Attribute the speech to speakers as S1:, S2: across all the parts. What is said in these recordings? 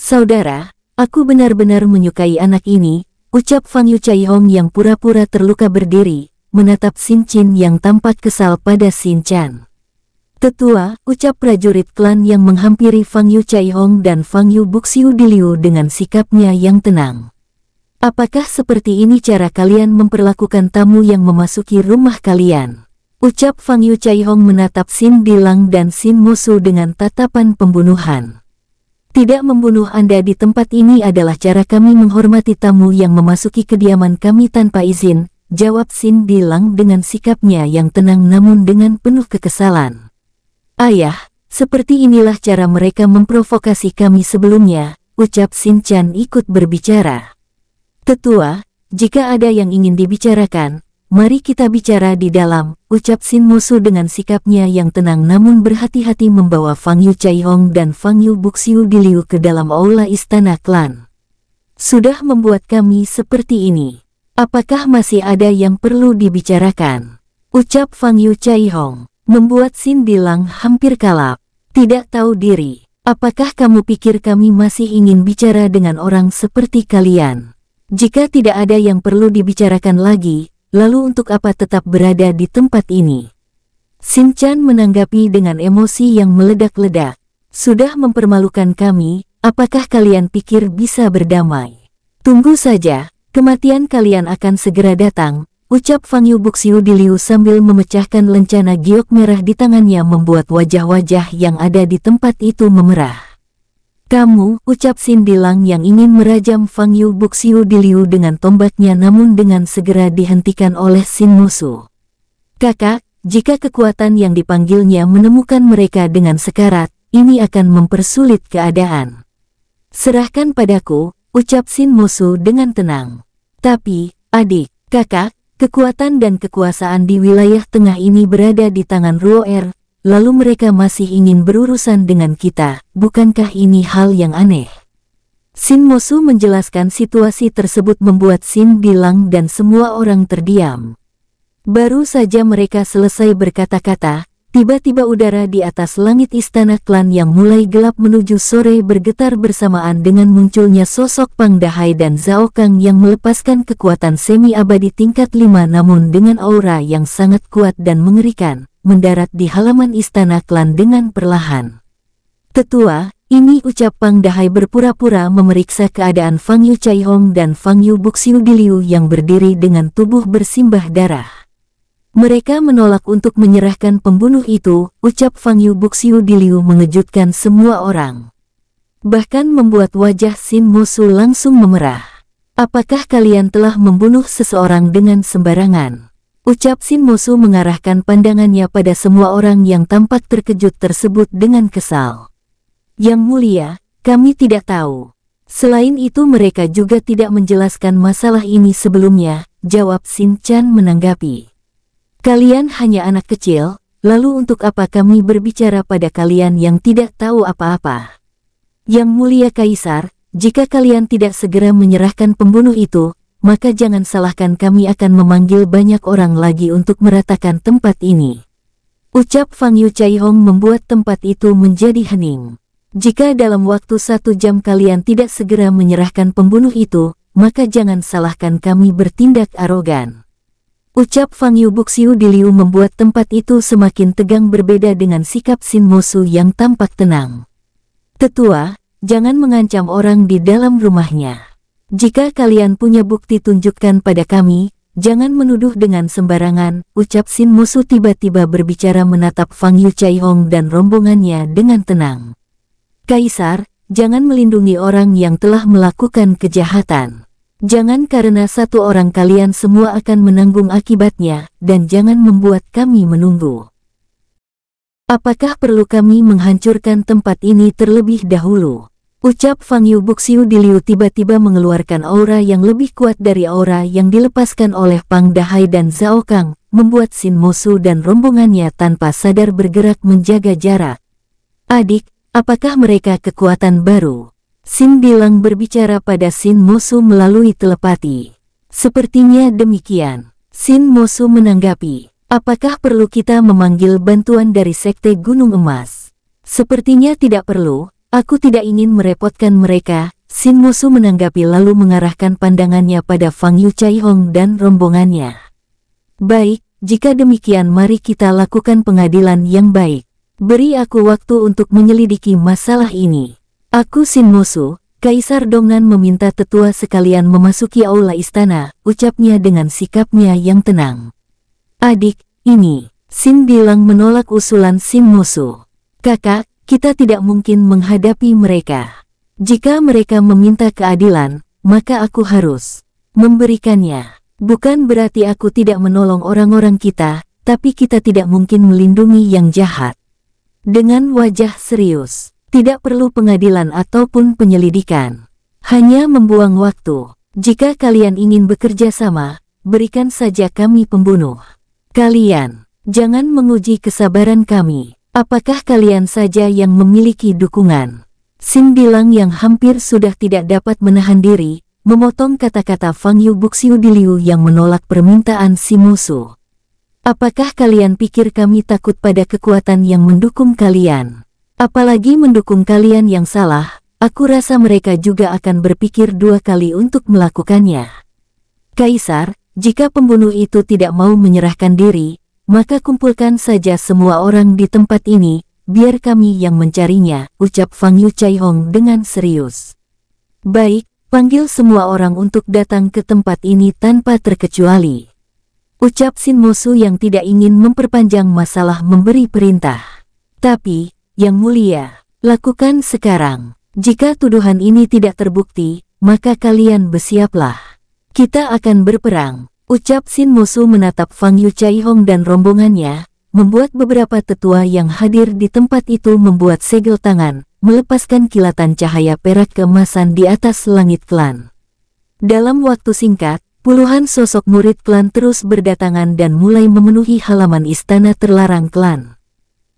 S1: Saudara, aku benar-benar menyukai anak ini, ucap Fang Hong yang pura-pura terluka berdiri, menatap Xin Chin yang tampak kesal pada Xin Chan. Tetua, ucap prajurit klan yang menghampiri Fang Yu Chai Hong dan Fang Yu Buxiu Diliu dengan sikapnya yang tenang. Apakah seperti ini cara kalian memperlakukan tamu yang memasuki rumah kalian? Ucap Fang Yu Chai Hong menatap Sin Bilang dan Sin Musu dengan tatapan pembunuhan. Tidak membunuh Anda di tempat ini adalah cara kami menghormati tamu yang memasuki kediaman kami tanpa izin, jawab Sin Bilang dengan sikapnya yang tenang namun dengan penuh kekesalan. Ayah, seperti inilah cara mereka memprovokasi kami sebelumnya, ucap Sin Chan ikut berbicara. Tetua, jika ada yang ingin dibicarakan, Mari kita bicara di dalam, ucap Sin Musu dengan sikapnya yang tenang namun berhati-hati membawa Fang Yu Chai Hong dan Fang Yu Buxiu Diliu ke dalam aula istana klan. Sudah membuat kami seperti ini. Apakah masih ada yang perlu dibicarakan? Ucap Fang Yu Chai Hong, membuat Sin bilang hampir kalap. Tidak tahu diri, apakah kamu pikir kami masih ingin bicara dengan orang seperti kalian? Jika tidak ada yang perlu dibicarakan lagi, lalu untuk apa tetap berada di tempat ini? Sinchan menanggapi dengan emosi yang meledak-ledak. Sudah mempermalukan kami, apakah kalian pikir bisa berdamai? Tunggu saja, kematian kalian akan segera datang, ucap Fang Yu Buxiu di Liu sambil memecahkan lencana giok merah di tangannya membuat wajah-wajah yang ada di tempat itu memerah. Kamu, ucap Xin Bilang yang ingin merajam Fang Yu Buxiu Diliu dengan tombaknya namun dengan segera dihentikan oleh Xin Musu. Kakak, jika kekuatan yang dipanggilnya menemukan mereka dengan sekarat, ini akan mempersulit keadaan. Serahkan padaku, ucap Xin Musu dengan tenang. Tapi, adik, kakak, kekuatan dan kekuasaan di wilayah tengah ini berada di tangan Ruo Er, lalu mereka masih ingin berurusan dengan kita, bukankah ini hal yang aneh? Sin Mosu menjelaskan situasi tersebut membuat Sin Bilang dan semua orang terdiam. Baru saja mereka selesai berkata-kata, tiba-tiba udara di atas langit istana klan yang mulai gelap menuju sore bergetar bersamaan dengan munculnya sosok Pang Dahai dan Zhao Kang yang melepaskan kekuatan semi abadi tingkat 5 namun dengan aura yang sangat kuat dan mengerikan mendarat di halaman istana klan dengan perlahan. Tetua, ini ucap Pang Dahai berpura-pura memeriksa keadaan Fang Yu Chai Hong dan Fang Yu Buxiu Diliu yang berdiri dengan tubuh bersimbah darah. Mereka menolak untuk menyerahkan pembunuh itu, ucap Fang Yu Buxiu Diliu mengejutkan semua orang. Bahkan membuat wajah Sin Musu langsung memerah. Apakah kalian telah membunuh seseorang dengan sembarangan? Ucap Sin Mosu mengarahkan pandangannya pada semua orang yang tampak terkejut tersebut dengan kesal. Yang mulia, kami tidak tahu. Selain itu mereka juga tidak menjelaskan masalah ini sebelumnya, jawab Sin Chan menanggapi. Kalian hanya anak kecil, lalu untuk apa kami berbicara pada kalian yang tidak tahu apa-apa? Yang mulia Kaisar, jika kalian tidak segera menyerahkan pembunuh itu, maka jangan salahkan kami akan memanggil banyak orang lagi untuk meratakan tempat ini. Ucap Fang Yu Chai Hong membuat tempat itu menjadi hening. Jika dalam waktu satu jam kalian tidak segera menyerahkan pembunuh itu, maka jangan salahkan kami bertindak arogan. Ucap Fang Yu Buxiu di Liu membuat tempat itu semakin tegang berbeda dengan sikap Sin Mosu yang tampak tenang. Tetua, jangan mengancam orang di dalam rumahnya. Jika kalian punya bukti tunjukkan pada kami, jangan menuduh dengan sembarangan, ucap Sin Musu tiba-tiba berbicara menatap Fang Yu Chai Hong dan rombongannya dengan tenang. Kaisar, jangan melindungi orang yang telah melakukan kejahatan. Jangan karena satu orang kalian semua akan menanggung akibatnya, dan jangan membuat kami menunggu. Apakah perlu kami menghancurkan tempat ini terlebih dahulu? Ucap Fang Yu Buxiu Liu tiba-tiba mengeluarkan aura yang lebih kuat dari aura yang dilepaskan oleh Pang Dahai dan Zhao Kang, membuat Sin Mosu dan rombongannya tanpa sadar bergerak menjaga jarak. Adik, apakah mereka kekuatan baru? Sin Bilang berbicara pada Sin Mosu melalui telepati. Sepertinya demikian. Sin Mosu menanggapi, apakah perlu kita memanggil bantuan dari Sekte Gunung Emas? Sepertinya tidak perlu, Aku tidak ingin merepotkan mereka, Sin Musu menanggapi lalu mengarahkan pandangannya pada Fang Yu Chai Hong dan rombongannya. Baik, jika demikian mari kita lakukan pengadilan yang baik. Beri aku waktu untuk menyelidiki masalah ini. Aku Sin Musu, Kaisar Dongan meminta tetua sekalian memasuki aula istana, ucapnya dengan sikapnya yang tenang. Adik, ini, Sin bilang menolak usulan Sin Musu. Kakak, kita tidak mungkin menghadapi mereka. Jika mereka meminta keadilan, maka aku harus memberikannya. Bukan berarti aku tidak menolong orang-orang kita, tapi kita tidak mungkin melindungi yang jahat. Dengan wajah serius, tidak perlu pengadilan ataupun penyelidikan. Hanya membuang waktu. Jika kalian ingin bekerja sama, berikan saja kami pembunuh. Kalian, jangan menguji kesabaran kami. Apakah kalian saja yang memiliki dukungan? Sin bilang yang hampir sudah tidak dapat menahan diri, memotong kata-kata Fang Yu Buxiu Diliu yang menolak permintaan si musuh. Apakah kalian pikir kami takut pada kekuatan yang mendukung kalian? Apalagi mendukung kalian yang salah, aku rasa mereka juga akan berpikir dua kali untuk melakukannya. Kaisar, jika pembunuh itu tidak mau menyerahkan diri, maka kumpulkan saja semua orang di tempat ini, biar kami yang mencarinya, ucap Fang Yu Chai Hong dengan serius. Baik, panggil semua orang untuk datang ke tempat ini tanpa terkecuali. Ucap Sin Mosu yang tidak ingin memperpanjang masalah memberi perintah. Tapi, yang mulia, lakukan sekarang. Jika tuduhan ini tidak terbukti, maka kalian bersiaplah. Kita akan berperang. Ucap Sin Musu menatap Fang Yu Hong dan rombongannya, membuat beberapa tetua yang hadir di tempat itu membuat segel tangan, melepaskan kilatan cahaya perak keemasan di atas langit klan. Dalam waktu singkat, puluhan sosok murid klan terus berdatangan dan mulai memenuhi halaman istana terlarang klan.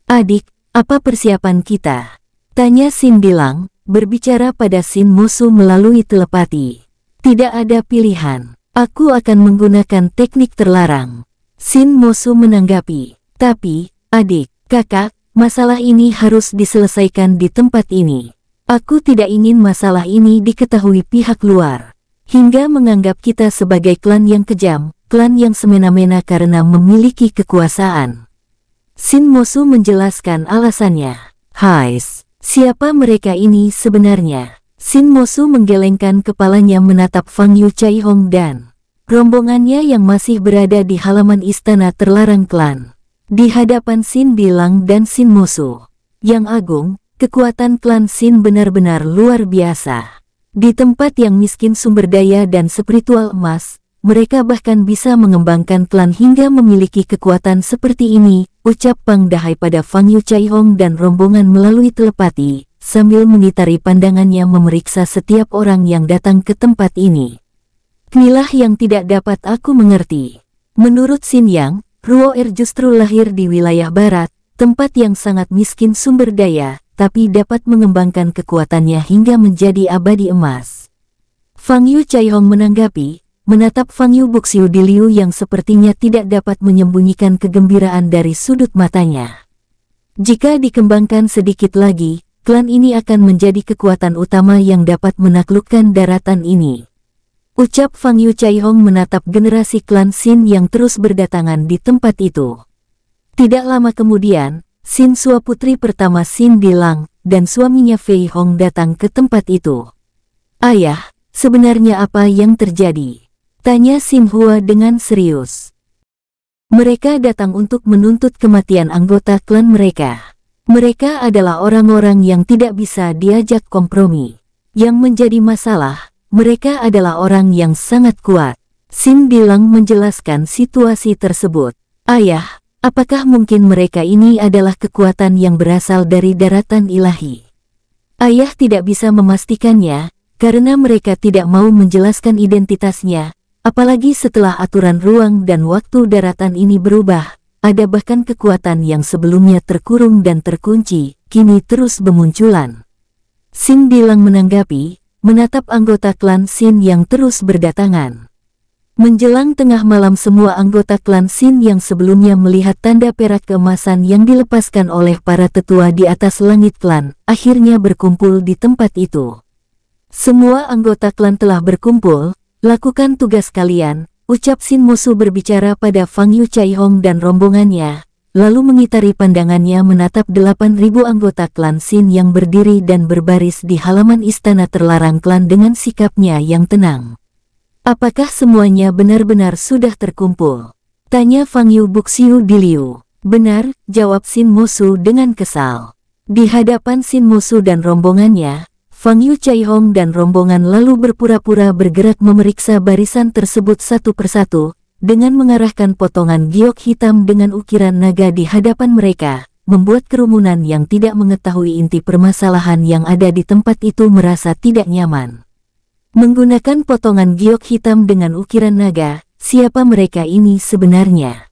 S1: Adik, apa persiapan kita? Tanya Sin Bilang, berbicara pada Sin Musu melalui telepati. Tidak ada pilihan. Aku akan menggunakan teknik terlarang. Sin Mosu menanggapi. Tapi, adik, kakak, masalah ini harus diselesaikan di tempat ini. Aku tidak ingin masalah ini diketahui pihak luar. Hingga menganggap kita sebagai klan yang kejam, klan yang semena-mena karena memiliki kekuasaan. Sin Mosu menjelaskan alasannya. Hais, siapa mereka ini sebenarnya? Sin Mosu menggelengkan kepalanya menatap Fang Yu Chai Hong dan rombongannya yang masih berada di halaman istana terlarang klan. Di hadapan Sin Bilang dan Sin Mosu, yang agung, kekuatan klan Sin benar-benar luar biasa. Di tempat yang miskin sumber daya dan spiritual emas, mereka bahkan bisa mengembangkan klan hingga memiliki kekuatan seperti ini, ucap Pang Dahai pada Fang Yu Chai Hong dan rombongan melalui telepati, sambil mengitari pandangannya memeriksa setiap orang yang datang ke tempat ini. Inilah yang tidak dapat aku mengerti. Menurut Xin Yang, Ruo Er justru lahir di wilayah barat, tempat yang sangat miskin sumber daya, tapi dapat mengembangkan kekuatannya hingga menjadi abadi emas. Fang Yu Chai Hong menanggapi, menatap Fang Yu Buxiu di Liu yang sepertinya tidak dapat menyembunyikan kegembiraan dari sudut matanya. Jika dikembangkan sedikit lagi, klan ini akan menjadi kekuatan utama yang dapat menaklukkan daratan ini. Ucap Fang Yu Hong menatap generasi klan Xin yang terus berdatangan di tempat itu. Tidak lama kemudian, Xin Sua putri pertama Xin Dilang dan suaminya Fei Hong datang ke tempat itu. Ayah, sebenarnya apa yang terjadi? Tanya Xin Hua dengan serius. Mereka datang untuk menuntut kematian anggota klan mereka. Mereka adalah orang-orang yang tidak bisa diajak kompromi. Yang menjadi masalah, mereka adalah orang yang sangat kuat. Sin bilang menjelaskan situasi tersebut. Ayah, apakah mungkin mereka ini adalah kekuatan yang berasal dari daratan ilahi? Ayah tidak bisa memastikannya, karena mereka tidak mau menjelaskan identitasnya, apalagi setelah aturan ruang dan waktu daratan ini berubah, ada bahkan kekuatan yang sebelumnya terkurung dan terkunci, kini terus bermunculan. Sin Dilang menanggapi, menatap anggota klan Sin yang terus berdatangan. Menjelang tengah malam semua anggota klan Sin yang sebelumnya melihat tanda perak keemasan yang dilepaskan oleh para tetua di atas langit klan, akhirnya berkumpul di tempat itu. Semua anggota klan telah berkumpul, lakukan tugas kalian, ucap Sin Mosu berbicara pada Fang Yu Chai Hong dan rombongannya, lalu mengitari pandangannya menatap 8.000 anggota klan Sin yang berdiri dan berbaris di halaman istana terlarang klan dengan sikapnya yang tenang. Apakah semuanya benar-benar sudah terkumpul? Tanya Fang Yu Buxiu di Liu. Benar, jawab Sin Mosu dengan kesal. Di hadapan Sin Mosu dan rombongannya, Fang Yu Chai Hong dan rombongan lalu berpura-pura bergerak memeriksa barisan tersebut satu persatu, dengan mengarahkan potongan giok hitam dengan ukiran naga di hadapan mereka, membuat kerumunan yang tidak mengetahui inti permasalahan yang ada di tempat itu merasa tidak nyaman. Menggunakan potongan giok hitam dengan ukiran naga, siapa mereka ini sebenarnya?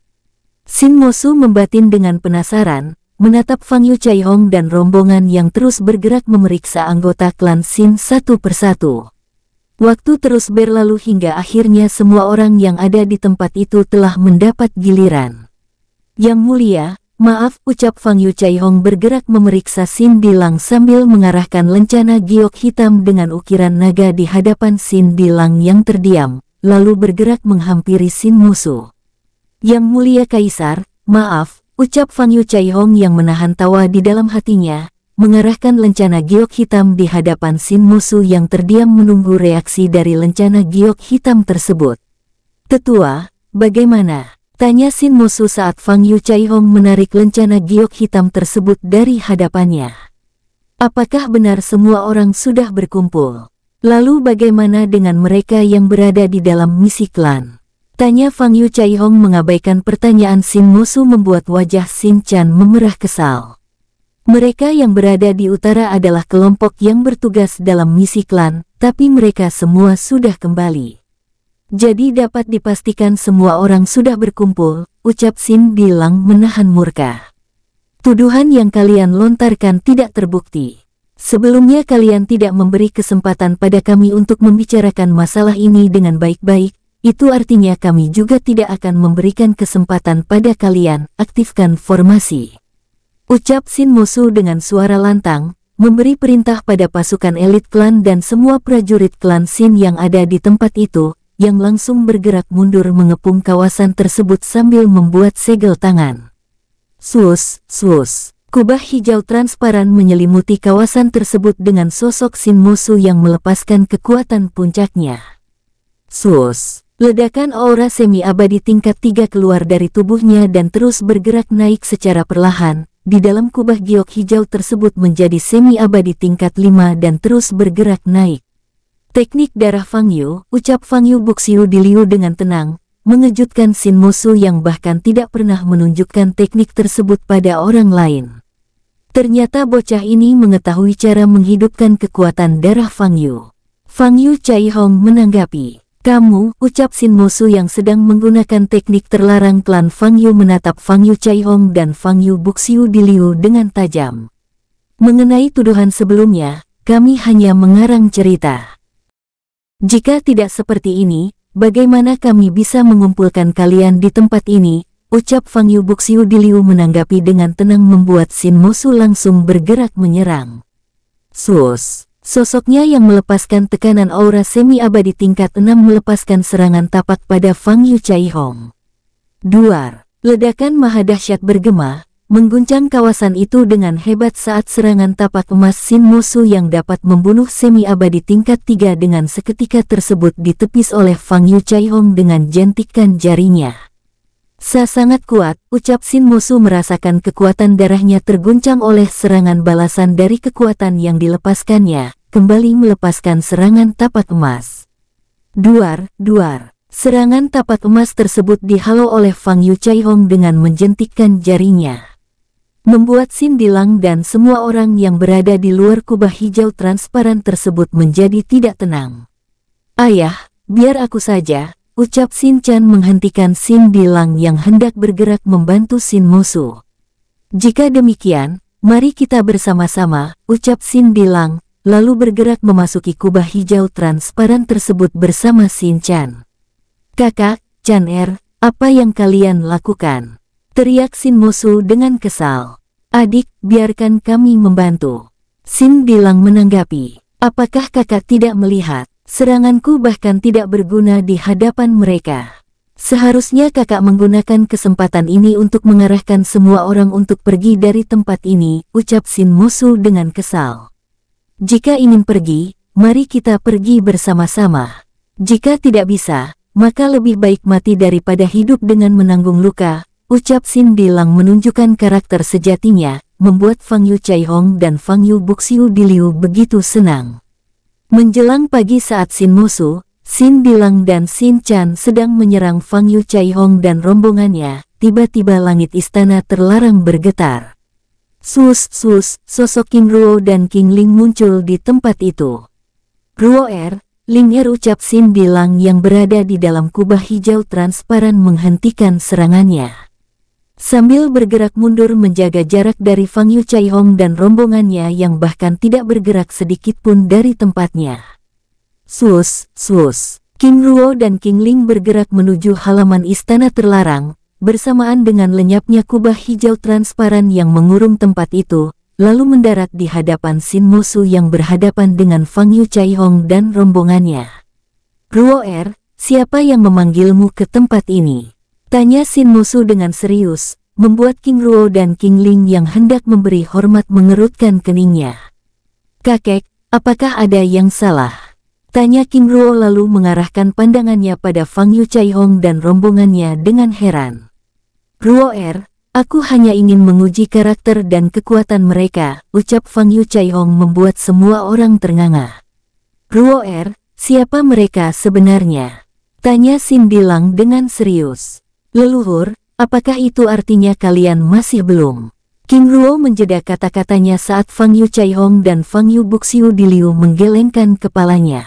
S1: Sin Mosu membatin dengan penasaran, menatap Fang Yu Chai Hong dan rombongan yang terus bergerak memeriksa anggota klan Xin satu persatu. Waktu terus berlalu hingga akhirnya semua orang yang ada di tempat itu telah mendapat giliran. Yang mulia, maaf ucap Fang Yu Chai Hong bergerak memeriksa Xin Dilang sambil mengarahkan lencana giok hitam dengan ukiran naga di hadapan Xin Dilang yang terdiam, lalu bergerak menghampiri Xin musuh. Yang mulia Kaisar, maaf, Ucap Fang Yu Chai Hong yang menahan tawa di dalam hatinya, mengarahkan lencana giok hitam di hadapan Sin Musu yang terdiam menunggu reaksi dari lencana giok hitam tersebut. Tetua, bagaimana? Tanya Sin Musu saat Fang Yu Chai Hong menarik lencana giok hitam tersebut dari hadapannya. Apakah benar semua orang sudah berkumpul? Lalu bagaimana dengan mereka yang berada di dalam misi klan? Tanya Fang Yu Chai Hong mengabaikan pertanyaan Sin Mosu membuat wajah Sin Chan memerah kesal. Mereka yang berada di utara adalah kelompok yang bertugas dalam misi klan, tapi mereka semua sudah kembali. Jadi dapat dipastikan semua orang sudah berkumpul, ucap Sin bilang menahan murka. Tuduhan yang kalian lontarkan tidak terbukti. Sebelumnya kalian tidak memberi kesempatan pada kami untuk membicarakan masalah ini dengan baik-baik, itu artinya kami juga tidak akan memberikan kesempatan pada kalian, aktifkan formasi. Ucap Sin Musu dengan suara lantang, memberi perintah pada pasukan elit klan dan semua prajurit klan Sin yang ada di tempat itu, yang langsung bergerak mundur mengepung kawasan tersebut sambil membuat segel tangan. Sus, sus. Kubah hijau transparan menyelimuti kawasan tersebut dengan sosok Sin Musu yang melepaskan kekuatan puncaknya. Sus. Ledakan aura semi-abadi tingkat tiga keluar dari tubuhnya dan terus bergerak naik secara perlahan. Di dalam kubah giok hijau tersebut menjadi semi-abadi tingkat lima dan terus bergerak naik. Teknik darah Fang Yu, ucap Fang Yu Buxiu di Liu dengan tenang, mengejutkan Sin Musu yang bahkan tidak pernah menunjukkan teknik tersebut pada orang lain. Ternyata bocah ini mengetahui cara menghidupkan kekuatan darah Fang Yu. Fang Yu Chai Hong menanggapi. Kamu, ucap Sin Mosu yang sedang menggunakan teknik terlarang klan Fang Yu menatap Fang Yu Chai Hong dan Fang Yu Buxiu di Liu dengan tajam. Mengenai tuduhan sebelumnya, kami hanya mengarang cerita. Jika tidak seperti ini, bagaimana kami bisa mengumpulkan kalian di tempat ini? Ucap Fang Yu Buxiu di Liu menanggapi dengan tenang membuat Sin Mosu langsung bergerak menyerang. Sus! Sosoknya yang melepaskan tekanan aura semi-abadi tingkat 6 melepaskan serangan tapak pada Fang Yu Chai Hong. Duar, ledakan mahadahsyat bergema, mengguncang kawasan itu dengan hebat saat serangan tapak emas Sin Musu yang dapat membunuh semi-abadi tingkat 3 dengan seketika tersebut ditepis oleh Fang Yu Chai Hong dengan jentikan jarinya. Sa sangat kuat, ucap Sin Musu merasakan kekuatan darahnya terguncang oleh serangan balasan dari kekuatan yang dilepaskannya, kembali melepaskan serangan tapak emas. Duar, duar. Serangan tapak emas tersebut dihalau oleh Fang Yu Chai Hong dengan menjentikkan jarinya. Membuat Sin Dilang dan semua orang yang berada di luar kubah hijau transparan tersebut menjadi tidak tenang. Ayah, biar aku saja, Ucap Sin Chan menghentikan Sin Bilang yang hendak bergerak membantu Sin Musuh. Jika demikian, mari kita bersama-sama, ucap Sin Bilang, lalu bergerak memasuki kubah hijau transparan tersebut bersama Sin Chan. Kakak, Chan Er, apa yang kalian lakukan? Teriak Sin Musuh dengan kesal. Adik, biarkan kami membantu. Sin Bilang menanggapi, apakah kakak tidak melihat? Seranganku bahkan tidak berguna di hadapan mereka. Seharusnya kakak menggunakan kesempatan ini untuk mengarahkan semua orang untuk pergi dari tempat ini, ucap Sin Musu dengan kesal. Jika ingin pergi, mari kita pergi bersama-sama. Jika tidak bisa, maka lebih baik mati daripada hidup dengan menanggung luka, ucap Sin Bilang menunjukkan karakter sejatinya, membuat Fang Yu Chai Hong dan Fang Yu Buxiu Diliu begitu senang. Menjelang pagi saat Sin Musu, Sin Bilang dan Sin Chan sedang menyerang Fang Yu Chai Hong dan rombongannya, tiba-tiba langit istana terlarang bergetar. Sus, sus, sosok King Ruo dan King Ling muncul di tempat itu. Ruo Er, Ling Er ucap Sin Bilang yang berada di dalam kubah hijau transparan menghentikan serangannya sambil bergerak mundur menjaga jarak dari Fang Yu Chai Hong dan rombongannya yang bahkan tidak bergerak sedikit pun dari tempatnya. Sus, sus, Kim Ruo dan King Ling bergerak menuju halaman istana terlarang, bersamaan dengan lenyapnya kubah hijau transparan yang mengurung tempat itu, lalu mendarat di hadapan Sin Musu yang berhadapan dengan Fang Yu Chai Hong dan rombongannya. Ruo Er, siapa yang memanggilmu ke tempat ini? Tanya Sin Musu dengan serius, membuat King Ruo dan King Ling yang hendak memberi hormat mengerutkan keningnya. Kakek, apakah ada yang salah? Tanya King Ruo lalu mengarahkan pandangannya pada Fang Yu Chai Hong dan rombongannya dengan heran. Ruo Er, Aku hanya ingin menguji karakter dan kekuatan mereka, ucap Fang Yu Chai Hong membuat semua orang ternganga. Ruo Er, siapa mereka sebenarnya? Tanya sin bilang dengan serius. Leluhur, apakah itu artinya kalian masih belum? King Ruo menjeda kata-katanya saat Fang Yu Chai Hong dan Fang Yu Buxiu di Liu menggelengkan kepalanya.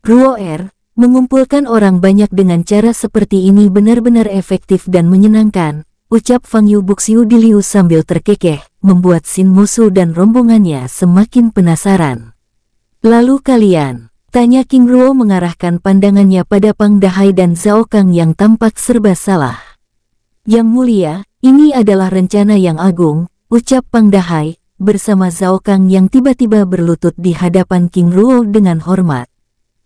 S1: Ruo Er, mengumpulkan orang banyak dengan cara seperti ini benar-benar efektif dan menyenangkan, ucap Fang Yu Buxiu di Liu sambil terkekeh, membuat Sin Musu dan rombongannya semakin penasaran. Lalu kalian, Tanya King Ruo mengarahkan pandangannya pada Pang Dahai dan Zhao Kang yang tampak serba salah. Yang mulia, ini adalah rencana yang agung, ucap Pang Dahai, bersama Zhao Kang yang tiba-tiba berlutut di hadapan King Ruo dengan hormat.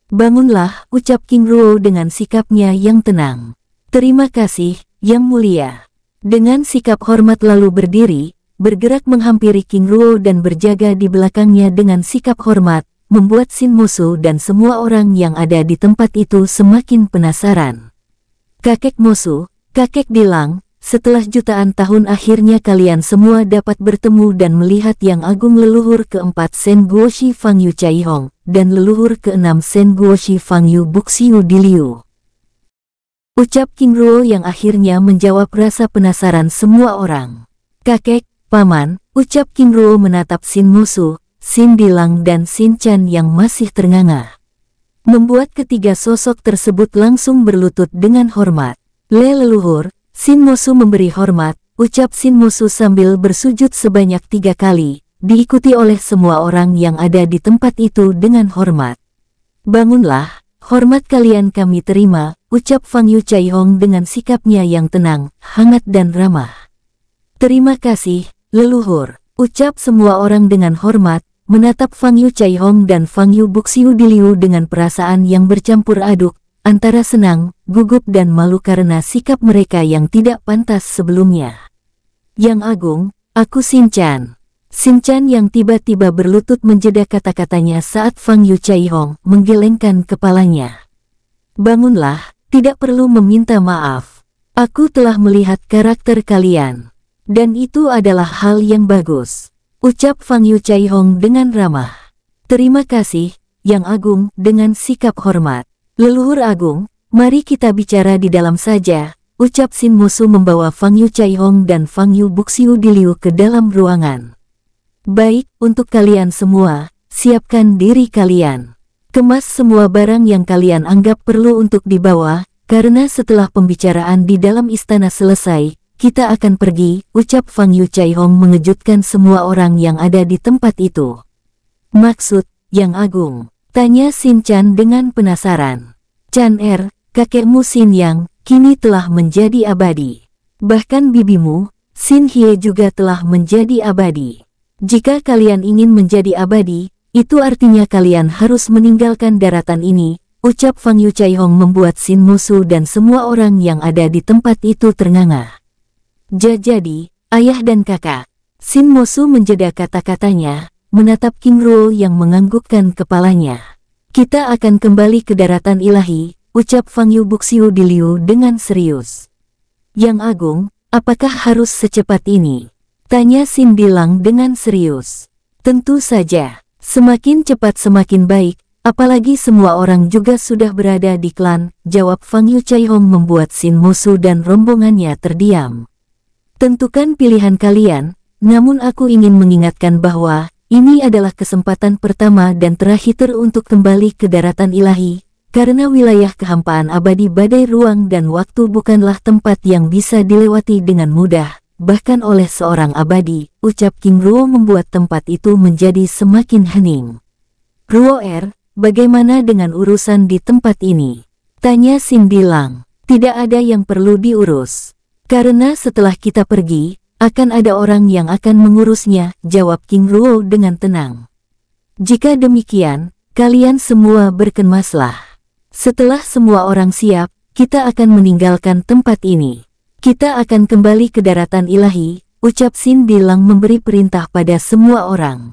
S1: Bangunlah, ucap King Ruo dengan sikapnya yang tenang. Terima kasih, Yang Mulia. Dengan sikap hormat lalu berdiri, bergerak menghampiri King Ruo dan berjaga di belakangnya dengan sikap hormat, membuat Sin Musu dan semua orang yang ada di tempat itu semakin penasaran. Kakek Musu, kakek bilang, setelah jutaan tahun akhirnya kalian semua dapat bertemu dan melihat yang agung leluhur keempat Sen Guoshi Fang Yu Chai Hong dan leluhur keenam Sen Guoshi Fang Yu Buxiu Diliu. Ucap King Ruo yang akhirnya menjawab rasa penasaran semua orang. Kakek, paman, ucap King Ruo menatap Sin Musu, Sin Bilang dan Sin Chan yang masih ternganga. Membuat ketiga sosok tersebut langsung berlutut dengan hormat. Le leluhur, Sin Mosu memberi hormat, ucap Sin Mosu sambil bersujud sebanyak tiga kali, diikuti oleh semua orang yang ada di tempat itu dengan hormat. Bangunlah, hormat kalian kami terima, ucap Fang Yu Chai Hong dengan sikapnya yang tenang, hangat dan ramah. Terima kasih, leluhur, ucap semua orang dengan hormat, menatap Fang Yu Chai Hong dan Fang Yu Buxiu Diliu dengan perasaan yang bercampur aduk, antara senang, gugup dan malu karena sikap mereka yang tidak pantas sebelumnya. Yang Agung, aku Xin Chan yang tiba-tiba berlutut menjeda kata-katanya saat Fang Yu Chai Hong menggelengkan kepalanya. Bangunlah, tidak perlu meminta maaf. Aku telah melihat karakter kalian. Dan itu adalah hal yang bagus. Ucap Fang Yu Chai Hong dengan ramah. Terima kasih, Yang Agung, dengan sikap hormat. Leluhur Agung, mari kita bicara di dalam saja. Ucap Sin Musu membawa Fang Yu Chai Hong dan Fang Yu Buxiu Diliu ke dalam ruangan. Baik, untuk kalian semua, siapkan diri kalian. Kemas semua barang yang kalian anggap perlu untuk dibawa, karena setelah pembicaraan di dalam istana selesai, kita akan pergi, ucap Fang Yu Chai Hong mengejutkan semua orang yang ada di tempat itu. Maksud, yang agung, tanya Xin Chan dengan penasaran. Chan Er, kakekmu Xin Yang, kini telah menjadi abadi. Bahkan bibimu, Xin Hye juga telah menjadi abadi. Jika kalian ingin menjadi abadi, itu artinya kalian harus meninggalkan daratan ini, ucap Fang Yu Chai Hong membuat Xin Musu dan semua orang yang ada di tempat itu ternganga. Jadi, ayah dan kakak. Sin Mosu menjeda kata-katanya, menatap King Ruo yang menganggukkan kepalanya. Kita akan kembali ke daratan ilahi, ucap Fang Yu Buxiu di Liu dengan serius. Yang agung, apakah harus secepat ini? Tanya Sin Bilang dengan serius. Tentu saja, semakin cepat semakin baik, Apalagi semua orang juga sudah berada di klan, jawab Fang Yu Chai Hong membuat Sin Musu dan rombongannya terdiam. Tentukan pilihan kalian, namun aku ingin mengingatkan bahwa ini adalah kesempatan pertama dan terakhir untuk kembali ke daratan ilahi, karena wilayah kehampaan abadi badai ruang dan waktu bukanlah tempat yang bisa dilewati dengan mudah, bahkan oleh seorang abadi, ucap King Ruo membuat tempat itu menjadi semakin hening. Ruo Er, bagaimana dengan urusan di tempat ini? Tanya Sindilang. bilang, Tidak ada yang perlu diurus. Karena setelah kita pergi, akan ada orang yang akan mengurusnya, jawab King Ruo dengan tenang. Jika demikian, kalian semua berkenmaslah. Setelah semua orang siap, kita akan meninggalkan tempat ini. Kita akan kembali ke daratan ilahi, ucap Sin Dilang memberi perintah pada semua orang.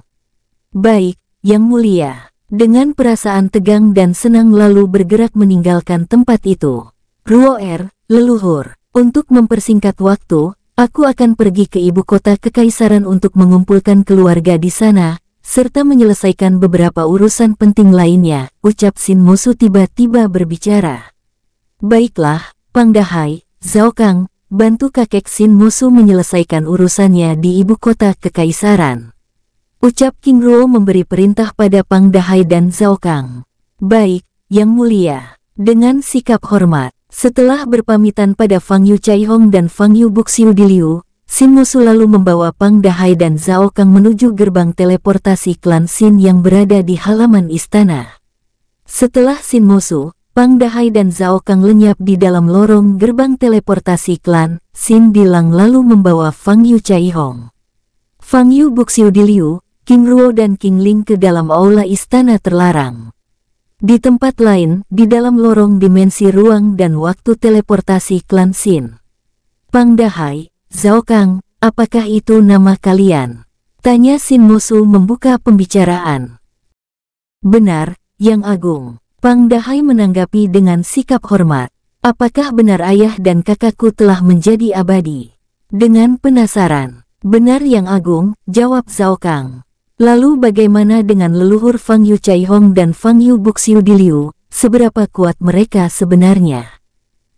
S1: Baik, Yang Mulia. Dengan perasaan tegang dan senang lalu bergerak meninggalkan tempat itu. Ruo Er, leluhur. Untuk mempersingkat waktu, aku akan pergi ke ibu kota kekaisaran untuk mengumpulkan keluarga di sana, serta menyelesaikan beberapa urusan penting lainnya, ucap Sin Musu tiba-tiba berbicara. Baiklah, Pangdahai, Kang, bantu kakek Sin Musu menyelesaikan urusannya di ibu kota kekaisaran. Ucap King Ruo memberi perintah pada Pangdahai dan Zhao Kang. Baik, Yang Mulia, dengan sikap hormat. Setelah berpamitan pada Fang Yu Chai Hong dan Fang Yu Buxiu di Liu, Sin Musu lalu membawa Pang Dahai dan Zhao Kang menuju gerbang teleportasi klan Sin yang berada di halaman istana. Setelah Sin Musu, Pang Dahai dan Zhao Kang lenyap di dalam lorong gerbang teleportasi klan, Sin Bilang lalu membawa Fang Yu Chai Hong, Fang Yu Buxiu di Liu, King Ruo dan King Ling ke dalam aula istana terlarang. Di tempat lain, di dalam lorong dimensi ruang dan waktu teleportasi klan Xin. Pang Dahai, Zhao Kang, apakah itu nama kalian? Tanya Xin Musu membuka pembicaraan. Benar, Yang Agung. Pang Dahai menanggapi dengan sikap hormat. Apakah benar ayah dan kakakku telah menjadi abadi? Dengan penasaran, benar Yang Agung, jawab Zhao Kang. Lalu bagaimana dengan leluhur Fang Yu Chai Hong dan Fang Yu Buxiu di Liu, seberapa kuat mereka sebenarnya?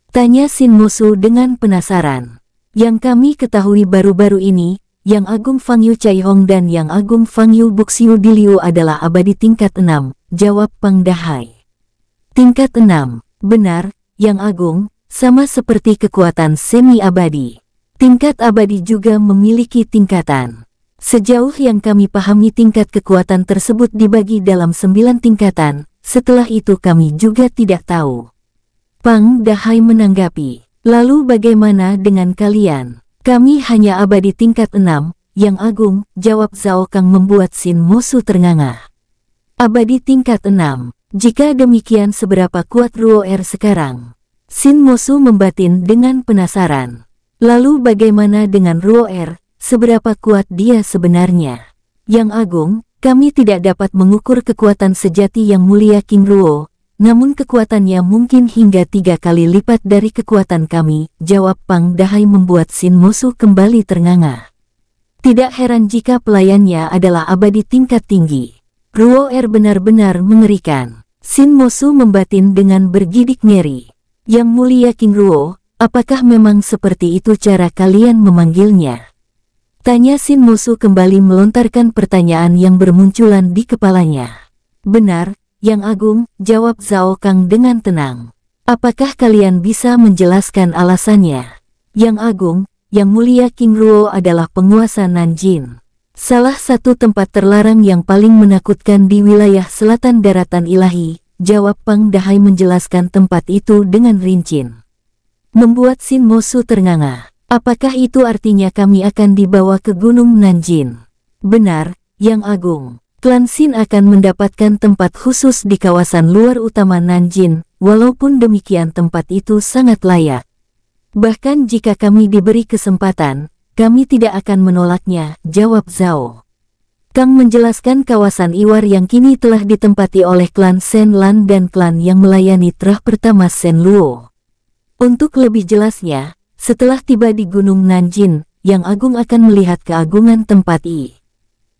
S1: Tanya Sin Musu dengan penasaran. Yang kami ketahui baru-baru ini, yang Agung Fang Yu Chai Hong dan Yang Agung Fang Yu Buxiu di Liu adalah abadi tingkat 6, jawab Pang Dahai. Tingkat 6, benar, Yang Agung, sama seperti kekuatan semi-abadi. Tingkat abadi juga memiliki tingkatan. Sejauh yang kami pahami tingkat kekuatan tersebut dibagi dalam sembilan tingkatan, setelah itu kami juga tidak tahu. Pang Dahai menanggapi, lalu bagaimana dengan kalian? Kami hanya abadi tingkat enam, yang agung, jawab Zhao Kang membuat Sin Mosu ternganga. Abadi tingkat enam, jika demikian seberapa kuat Ruo Er sekarang? Sin Mosu membatin dengan penasaran. Lalu bagaimana dengan Ruo Er, seberapa kuat dia sebenarnya. Yang agung, kami tidak dapat mengukur kekuatan sejati yang mulia King Ruo, namun kekuatannya mungkin hingga tiga kali lipat dari kekuatan kami, jawab Pang Dahai membuat Sin Mosu kembali ternganga. Tidak heran jika pelayannya adalah abadi tingkat tinggi. Ruo Er benar-benar mengerikan. Sin Mosu membatin dengan bergidik ngeri. Yang mulia King Ruo, apakah memang seperti itu cara kalian memanggilnya? Tanya Sin Musu kembali melontarkan pertanyaan yang bermunculan di kepalanya. Benar, Yang Agung, jawab Zhao Kang dengan tenang. Apakah kalian bisa menjelaskan alasannya? Yang Agung, Yang Mulia King Ruo adalah penguasa Nanjin. Salah satu tempat terlarang yang paling menakutkan di wilayah selatan daratan ilahi, jawab Pang Dahai menjelaskan tempat itu dengan rinci, Membuat Sin Musu ternganga. Apakah itu artinya kami akan dibawa ke Gunung Nanjin? Benar, Yang Agung. Klan Xin akan mendapatkan tempat khusus di kawasan luar utama Nanjin, walaupun demikian tempat itu sangat layak. Bahkan jika kami diberi kesempatan, kami tidak akan menolaknya, jawab Zhao. Kang menjelaskan kawasan Iwar yang kini telah ditempati oleh klan Sen Lan dan klan yang melayani terah pertama Sen Luo. Untuk lebih jelasnya, setelah tiba di Gunung Nanjin, Yang Agung akan melihat keagungan tempat I.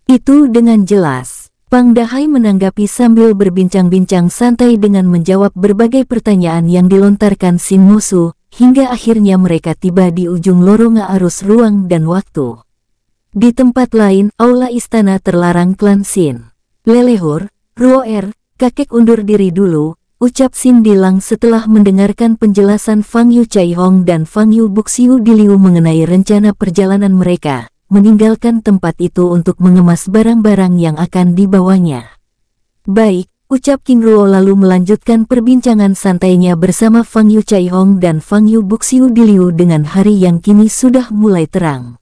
S1: Itu dengan jelas. Pang Dahai menanggapi sambil berbincang-bincang santai dengan menjawab berbagai pertanyaan yang dilontarkan Sin Musu, hingga akhirnya mereka tiba di ujung lorong arus ruang dan waktu. Di tempat lain, aula istana terlarang klan Sin. Lelehur, Ruoer, kakek undur diri dulu, ucap Xin Dilang setelah mendengarkan penjelasan Fang Yu Chai Hong dan Fang Yu Buxiu Diliu mengenai rencana perjalanan mereka, meninggalkan tempat itu untuk mengemas barang-barang yang akan dibawanya. Baik, ucap King Ruo lalu melanjutkan perbincangan santainya bersama Fang Yu Chai Hong dan Fang Yu Buxiu Diliu dengan hari yang kini sudah mulai terang.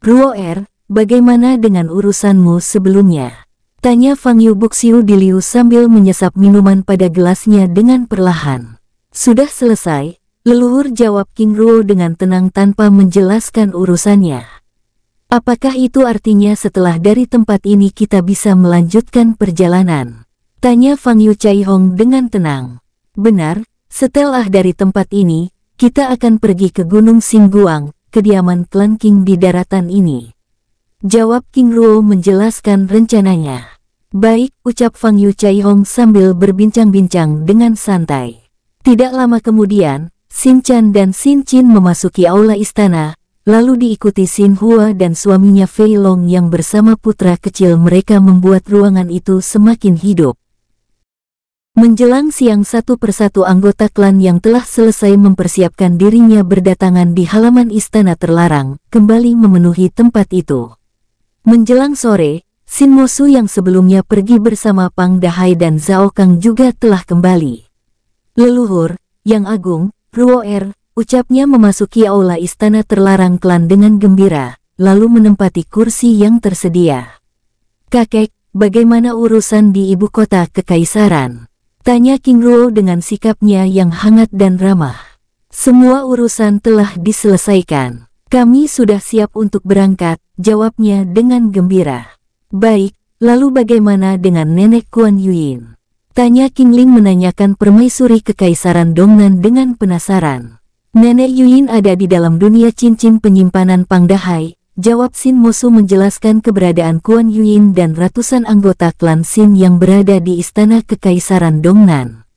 S1: Ruo Er, bagaimana dengan urusanmu sebelumnya? Tanya Fang Yu Buxiu di Liu sambil menyesap minuman pada gelasnya dengan perlahan. Sudah selesai, leluhur jawab King Ruo dengan tenang tanpa menjelaskan urusannya. Apakah itu artinya setelah dari tempat ini kita bisa melanjutkan perjalanan? Tanya Fang Yu Chai Hong dengan tenang. Benar, setelah dari tempat ini, kita akan pergi ke Gunung Singguang, kediaman Klan King di daratan ini. Jawab King Ruo menjelaskan rencananya. Baik, ucap Fang Yu Chai Hong sambil berbincang-bincang dengan santai. Tidak lama kemudian, Xin Chan dan Xin Qin memasuki aula istana, lalu diikuti Xin Hua dan suaminya Fei Long yang bersama putra kecil mereka membuat ruangan itu semakin hidup. Menjelang siang satu persatu anggota klan yang telah selesai mempersiapkan dirinya berdatangan di halaman istana terlarang, kembali memenuhi tempat itu. Menjelang sore, Sin Mosu yang sebelumnya pergi bersama Pang Dahai dan Zhao Kang juga telah kembali. Leluhur, yang agung, Ruo Er, ucapnya memasuki aula istana terlarang klan dengan gembira, lalu menempati kursi yang tersedia. Kakek, bagaimana urusan di ibu kota kekaisaran? Tanya King Ruo dengan sikapnya yang hangat dan ramah. Semua urusan telah diselesaikan. Kami sudah siap untuk berangkat, jawabnya dengan gembira. Baik, lalu bagaimana dengan nenek Kuan Yuin? Tanya King Ling menanyakan permaisuri kekaisaran Dongnan dengan penasaran. Nenek Yuin ada di dalam dunia cincin penyimpanan Pangdahai, jawab Sin Mosu menjelaskan keberadaan Kuan Yuin dan ratusan anggota klan Sin yang berada di istana kekaisaran Dongnan.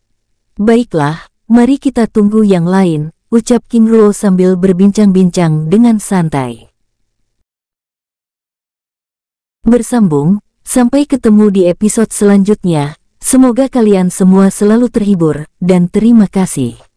S1: Baiklah, mari kita tunggu yang lain, ucap King Ruo sambil berbincang-bincang dengan santai. Bersambung, sampai ketemu di episode selanjutnya. Semoga kalian semua selalu terhibur, dan terima kasih.